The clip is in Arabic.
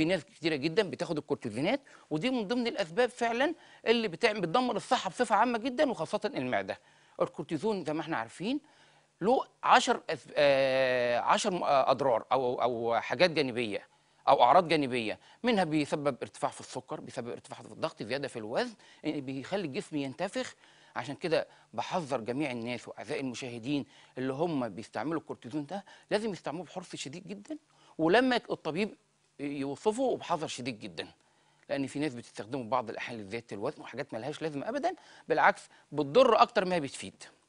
في ناس كتيره جدا بتاخد الكورتيزونات ودي من ضمن الاسباب فعلا اللي بتعمل بتدمر الصحه بصفه عامه جدا وخاصه المعده الكورتيزون زي ما احنا عارفين له 10 10 آه، آه، اضرار او او حاجات جانبيه او اعراض جانبيه منها بيسبب ارتفاع في السكر بيسبب ارتفاع في الضغط زياده في الوزن يعني بيخلي الجسم ينتفخ عشان كده بحذر جميع الناس واعزائي المشاهدين اللي هم بيستعملوا الكورتيزون ده لازم يستعملوه بحرص شديد جدا ولما الطبيب يوصفه بحذر شديد جدا لان في ناس بتستخدمه بعض الاحيان لزياده الوزن وحاجات ملهاش لازمه ابدا بالعكس بتضر اكتر ما بتفيد